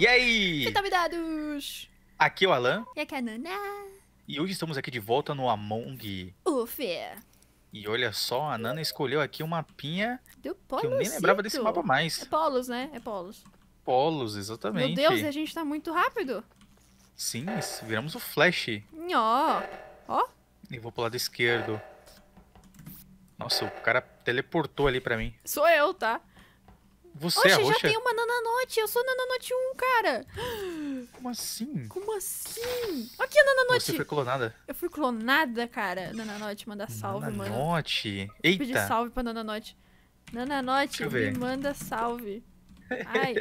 E aí? Convidados! Aqui é o Alan. E aqui é a Nana. E hoje estamos aqui de volta no Among. Ufa! E olha só, a Nana escolheu aqui um mapinha Do que eu nem lembrava desse mapa mais. É Polos, né? É Polos. Polos, exatamente. Meu Deus, a gente tá muito rápido. Sim, viramos o Flash. Ó, ó. E vou pro lado esquerdo. Nossa, o cara teleportou ali pra mim. Sou eu, tá? Você Oxe, é roxa? já tem uma Nananote. Eu sou Nananote 1, cara. Como assim? Como assim? Aqui a Nananote. Você foi clonada. Eu fui clonada, cara. Nananote, manda salve, Nananote. mano. Nananote. Eita. Pedi salve pra Nananote. Nananote, me manda salve. Ai,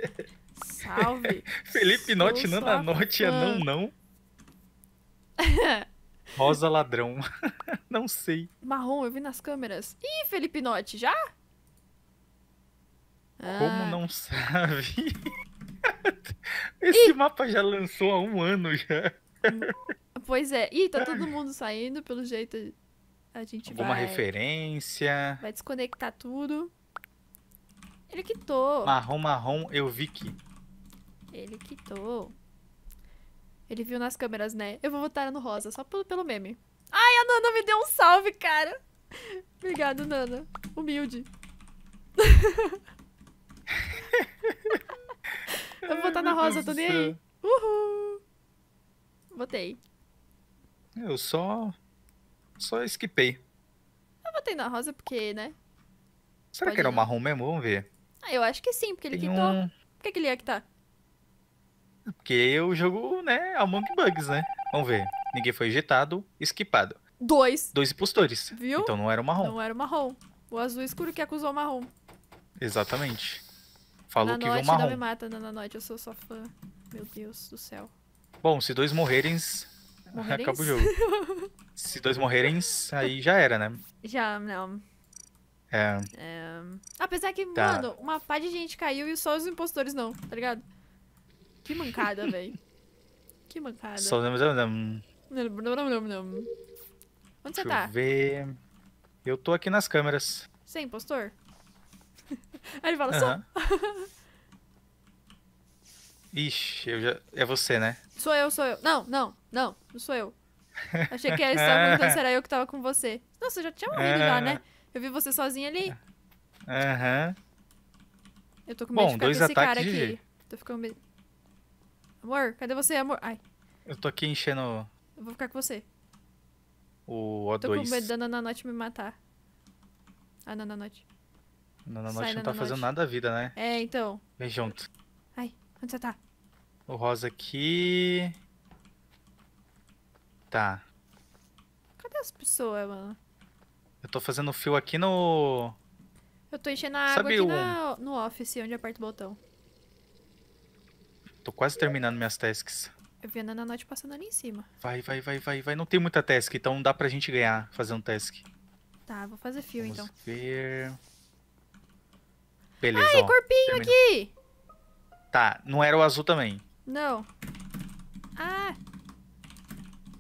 salve. Felipe Note, Nananote é não, não. Rosa ladrão. não sei. Marrom, eu vi nas câmeras. Ih, Felipe Note, já? Ah. Como não sabe? Esse e... mapa já lançou há um ano já. Pois é. Ih, tá todo mundo saindo, pelo jeito a gente Alguma vai... referência. Vai desconectar tudo. Ele quitou. Marrom, marrom, eu vi que. Ele quitou. Ele viu nas câmeras, né? Eu vou votar no rosa, só pelo, pelo meme. Ai, a Nana me deu um salve, cara. Obrigado, Nana. Humilde. votar tá na Rosa, tô tá nem aí. Uhul! Votei. Eu só. Só esquipei. Eu votei na Rosa porque, né? Será Pode que era o marrom mesmo? Vamos ver. Ah, eu acho que sim, porque ele quitou. Um... Por que, que ele ia quitar? É porque eu jogo, né, Among é Bugs, né? Vamos ver. Ninguém foi injetado, esquipado. Dois. Dois impostores. Viu? Então não era o marrom. Não era o marrom. O azul escuro que acusou o marrom. Exatamente. Falou na que noite, viu marrom. Não me mata, na noite, eu sou só fã. Meu Deus do céu. Bom, se dois morrerem, acaba o jogo. se dois morrerem, aí já era, né? Já, não. É. é... Apesar que, tá. mano, uma pá de gente caiu e só os impostores não, tá ligado? Que mancada, velho. Que mancada. Só... Onde você tá? Ver. Eu tô aqui nas câmeras. Você é impostor? Aí ele fala, uhum. sou. Ixi, eu já... é você, né? Sou eu, sou eu. Não, não, não, não sou eu. Achei que era estava então será eu que tava com você. Nossa, já tinha morrido já, né? Eu vi você sozinha ali. Aham. Uhum. Eu tô com medo Bom, de ficar dois com esse cara aqui. Tô ficando medo. Amor, cadê você, amor? Ai. Eu tô aqui enchendo. Eu vou ficar com você. O O2. Tô com medo da Nananote me matar. A Nananote. Nana Norte não tá fazendo nada a vida, né? É, então. Vem junto. Ai, onde você tá? O rosa aqui. Tá. Cadê as pessoas, mano? Eu tô fazendo fio aqui no. Eu tô enchendo a Sabe água aqui o... na... no office, onde aperta o botão. Tô quase terminando minhas tasks. Eu vi a Nananote passando ali em cima. Vai, vai, vai, vai, vai. Não tem muita task, então dá pra gente ganhar fazendo task. Tá, vou fazer fio Vamos então. Ver. Beleza. Ai, ó, corpinho termina. aqui! Tá, não era o azul também. Não. Ah!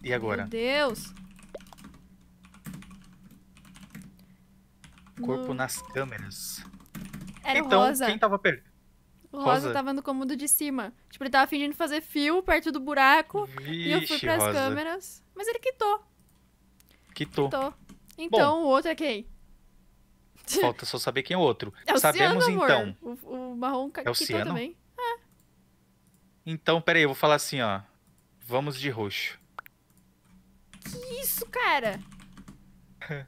E agora? Meu Deus! Corpo no... nas câmeras. Era então, rosa. quem tava perto? O rosa, rosa tava no comando de cima. Tipo, ele tava fingindo fazer fio perto do buraco. Vixe, e eu fui pras rosa. câmeras. Mas ele quitou. Quitou. quitou. Então, Bom, o outro é quem? Falta só saber quem é o outro. É o Sabemos ciano, então. O, o marrom é o ciano? também. É. Então, peraí, eu vou falar assim, ó. Vamos de roxo. Que isso, cara?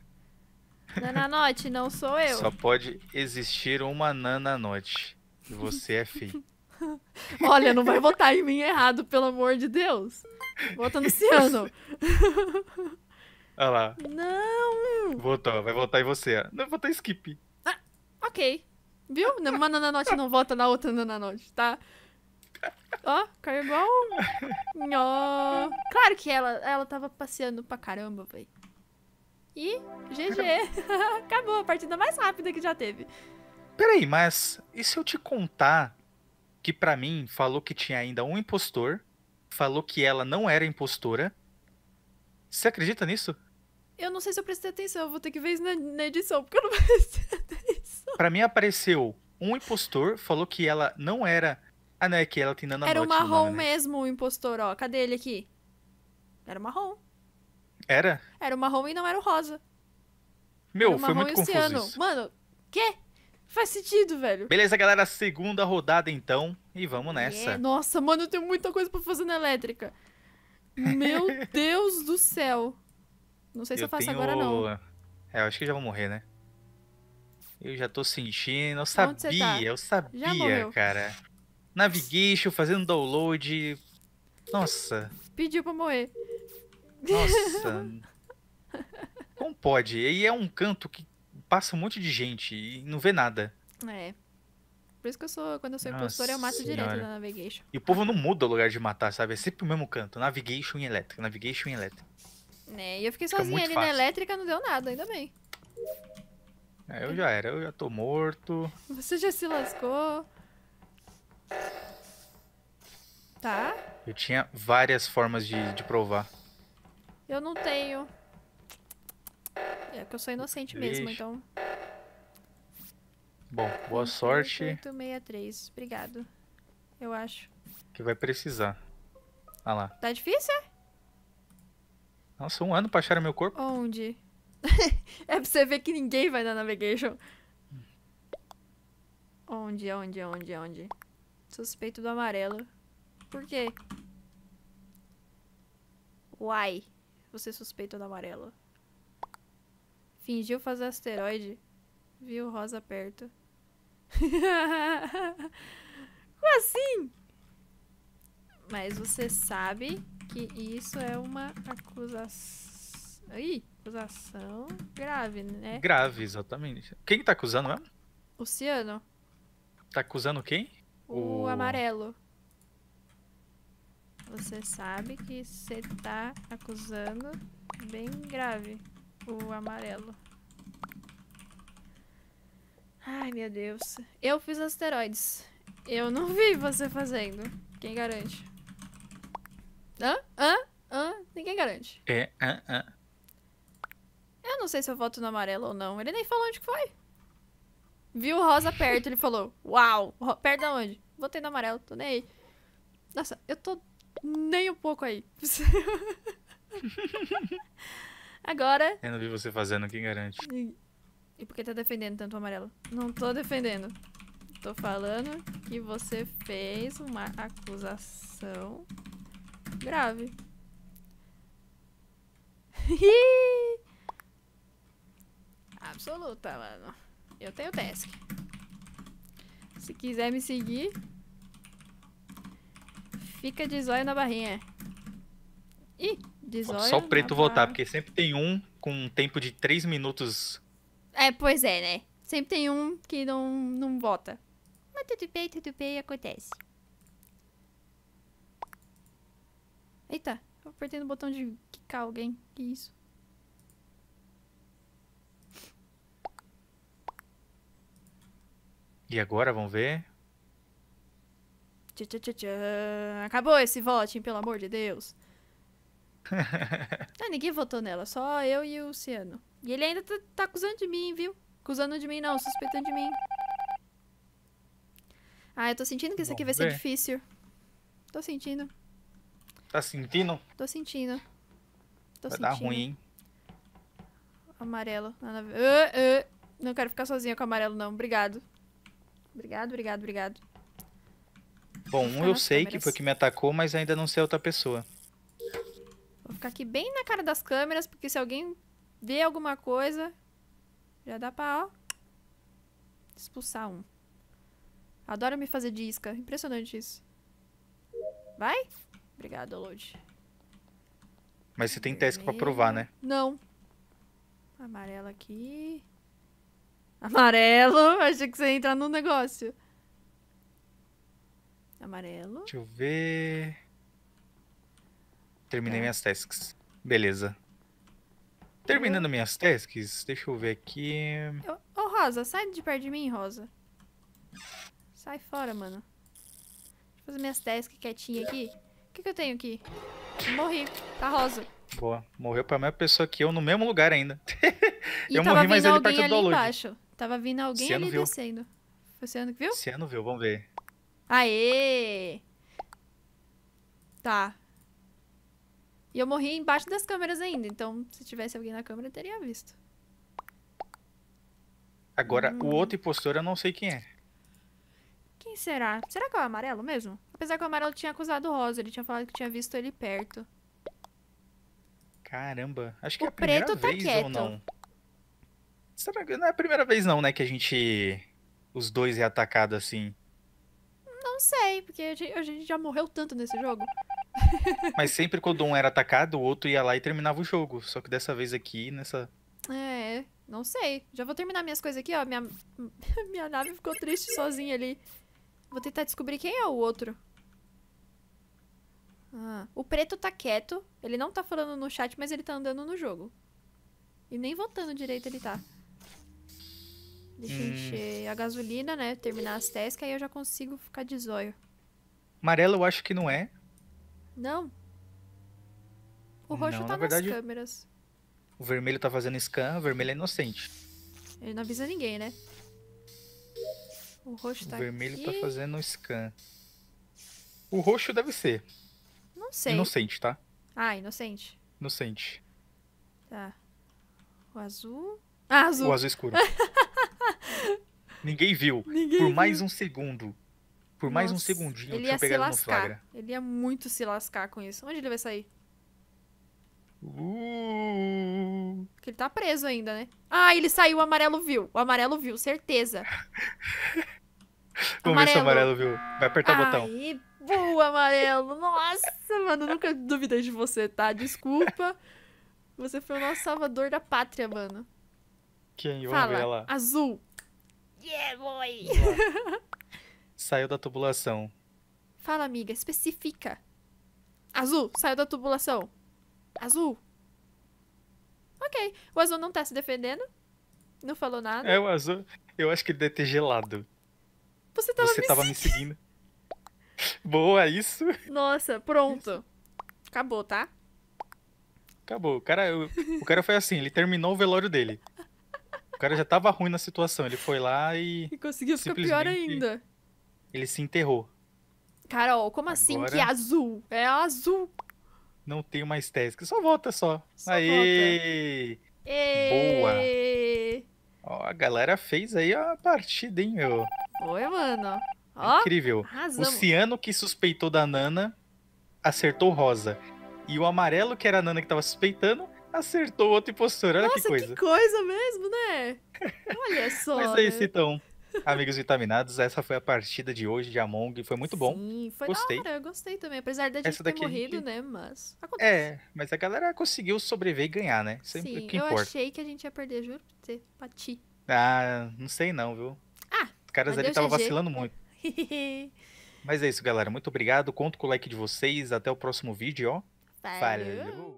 Nananote, não sou eu. Só pode existir uma Nananote. E você é fim. Olha, não vai votar em mim errado, pelo amor de Deus. Vota no Ciano. Olha lá. Não! Voltou, vai voltar em você. Não, vou votar skip. Ah, ok. Viu? Uma nananote não vota na outra nananote, tá? Ó, caiu igual. Ó. Claro que ela, ela tava passeando pra caramba, velho. E GG. Acabou a partida mais rápida que já teve. Peraí, mas e se eu te contar que para mim falou que tinha ainda um impostor, falou que ela não era impostora? Você acredita nisso? Eu não sei se eu prestei atenção, eu vou ter que ver isso na, na edição, porque eu não prestei atenção. Pra mim apareceu um impostor, falou que ela não era. Ah, não, é que ela tem nanobot. Era o marrom nome, né? mesmo o impostor, ó. Cadê ele aqui? Era o marrom. Era? Era o marrom e não era o rosa. Meu, o foi muito confuso isso. Mano, quê? Faz sentido, velho. Beleza, galera, segunda rodada então e vamos nessa. É. Nossa, mano, eu tenho muita coisa para fazer na elétrica. Meu Deus do céu. Não sei se eu, eu faço tenho... agora, não. É, eu acho que já vou morrer, né? Eu já tô sentindo. Eu tá? sabia, tá? eu sabia, cara. Navigation, fazendo download. Nossa. Pediu pra morrer. Nossa. Como pode? E é um canto que passa um monte de gente e não vê nada. É. Por isso que eu sou, quando eu sou impostor, eu mato senhora. na Navigation. E o povo não muda o lugar de matar, sabe? É sempre o mesmo canto. Navigation e elétrica, navigation e elétrica. Né? E eu fiquei sozinha ali fácil. na elétrica, não deu nada, ainda bem. É, eu já era, eu já tô morto. Você já se lascou. Tá. Eu tinha várias formas de, de provar. Eu não tenho. É que eu sou inocente mesmo, então. Bom, boa sorte. 863, obrigado. Eu acho. Que vai precisar. Ah lá. Tá difícil? É? Nossa, um ano pra achar meu corpo? Onde? é pra você ver que ninguém vai na navigation. Onde, onde, onde, onde? Suspeito do amarelo. Por quê? Why? Você é suspeita do amarelo. Fingiu fazer asteroide. Viu rosa perto. Como assim? Mas você sabe que isso é uma acusação. Ih, acusação grave, né? Grave, exatamente. Quem tá acusando mesmo? O Ciano. Tá acusando quem? O, o... amarelo. Você sabe que você tá acusando bem grave o amarelo. Ai, meu Deus. Eu fiz asteroides. Eu não vi você fazendo. Quem garante? Hã? Hã? Hã? Ninguém garante. É, hã, hã. Eu não sei se eu voto no amarelo ou não. Ele nem falou onde que foi. Viu o rosa perto, ele falou, uau, perto de onde? Votei no amarelo, tô nem aí. Nossa, eu tô nem um pouco aí. Agora... Eu não vi você fazendo, quem garante? E por que tá defendendo tanto o amarelo? Não tô defendendo. Tô falando que você fez uma acusação Grave. Absoluta, mano. Eu tenho task. Se quiser me seguir, fica de zóio na barrinha. Ih, de zóio Só o preto voltar, porque sempre tem um com um tempo de 3 minutos. É, pois é, né? Sempre tem um que não, não vota. Mas tudo bem, tudo bem, acontece. Eita, eu apertei no botão de quicar alguém. Que isso? E agora, vamos ver? Tchá, tchá, tchá, Acabou esse voting, pelo amor de Deus. ah, ninguém votou nela, só eu e o Luciano. E ele ainda tá, tá acusando de mim, viu? Acusando de mim não, suspeitando de mim. Ah, eu tô sentindo que isso aqui vai ser difícil. Tô sentindo. Tá sentindo? Tô sentindo. Tô Vai sentindo. dar ruim, hein? Amarelo. Uh, uh. Não quero ficar sozinha com o amarelo, não. Obrigado. Obrigado, obrigado, obrigado. Bom, um eu sei câmeras. que foi que me atacou, mas ainda não sei a outra pessoa. Vou ficar aqui bem na cara das câmeras, porque se alguém vê alguma coisa, já dá pra, ó, expulsar um. Adoro me fazer de isca. Impressionante isso. Vai? Obrigado, load. Mas você tem task pra provar, né? Não. Amarelo aqui. Amarelo. Achei que você ia entrar no negócio. Amarelo. Deixa eu ver. Terminei é. minhas tasks. Beleza. Terminando eu... minhas tasks, deixa eu ver aqui. Ô, oh, Rosa, sai de perto de mim, Rosa. Sai fora, mano. Deixa eu fazer minhas tasks quietinha aqui que, que eu tenho aqui? Morri. Tá rosa. Boa. Morreu pra mesma pessoa que eu no mesmo lugar ainda. eu morri, mas ele partiu do download. Embaixo. Tava vindo alguém Ciano ali viu. descendo. Foi Ciano que viu? Ciano viu, vamos ver. Aê! Tá. E eu morri embaixo das câmeras ainda, então se tivesse alguém na câmera, eu teria visto. Agora, hum. o outro impostor eu não sei quem é. Quem será? Será que é o amarelo mesmo? Apesar que o amarelo tinha acusado o rosa, ele tinha falado que tinha visto ele perto. Caramba, acho que o é a primeira tá vez quieto. ou não. Será que não é a primeira vez não, né, que a gente... Os dois é atacado assim. Não sei, porque a gente, a gente já morreu tanto nesse jogo. Mas sempre quando um era atacado, o outro ia lá e terminava o jogo. Só que dessa vez aqui, nessa... É, não sei. Já vou terminar minhas coisas aqui, ó. Minha, minha nave ficou triste sozinha ali. Vou tentar descobrir quem é o outro. Ah, o preto tá quieto. Ele não tá falando no chat, mas ele tá andando no jogo. E nem voltando direito ele tá. Deixa hum. eu encher a gasolina, né? Terminar as tasks, aí eu já consigo ficar de zóio. Amarelo eu acho que não é. Não. O roxo não, tá na nas verdade, câmeras. O vermelho tá fazendo scan, o vermelho é inocente. Ele não avisa ninguém, né? O roxo tá vermelho tá aqui. tá fazendo um scan. O roxo deve ser. Não sei. Inocente, tá? Ah, inocente. Inocente. Tá. O azul. Ah, azul. O azul escuro. Ninguém viu. Ninguém Por mais um segundo. Por mais Nossa, um segundinho ele ia se lascar. flagra. Ele ia muito se lascar com isso. Onde ele vai sair? Uh... Porque ele tá preso ainda, né? Ah, ele saiu, o amarelo viu. O amarelo viu, certeza. Vamos ver se o amarelo viu. Vai apertar Ai, o botão. Boa, amarelo. Nossa, mano, nunca duvidei de você, tá? Desculpa. Você foi o nosso salvador da pátria, mano. Quem? Vamos Fala. ver lá. Azul. Yeah, boy. Saiu da tubulação. Fala, amiga. Especifica. Azul, saiu da tubulação. Azul. Ok. O azul não tá se defendendo. Não falou nada. É, o azul. Eu acho que ele deve ter gelado. Você tava, Você me, tava seguindo. me seguindo. Boa, isso. Nossa, pronto. Isso. Acabou, tá? Acabou. O cara, o, o cara foi assim, ele terminou o velório dele. O cara já tava ruim na situação, ele foi lá e... E conseguiu ficar pior ainda. Ele se enterrou. Carol, como assim Agora... assim que é azul? É azul. Não tenho mais tese Só volta só. só Aê! Volta. Boa! Ó, a galera fez aí a partida, hein, meu? Oi, mano. Incrível. Arrasamos. O ciano que suspeitou da Nana acertou rosa. E o amarelo, que era a Nana que tava suspeitando, acertou outro impostor. Olha Nossa, que coisa. que coisa mesmo, né? Olha só. Mas é né? isso, então. Amigos vitaminados, essa foi a partida de hoje de Among. Foi muito Sim, bom. Sim, foi gostei. da hora, eu gostei também. Apesar da gente ter morrido, gente... né? Mas é, acontece. É, mas a galera conseguiu sobreviver e ganhar, né? Sempre Sim, que importa. eu achei que a gente ia perder, juro pra você. Ah, não sei não, viu? caras Mas ali estavam vacilando muito. Mas é isso, galera. Muito obrigado. Conto com o like de vocês. Até o próximo vídeo, ó. Valeu. Valeu.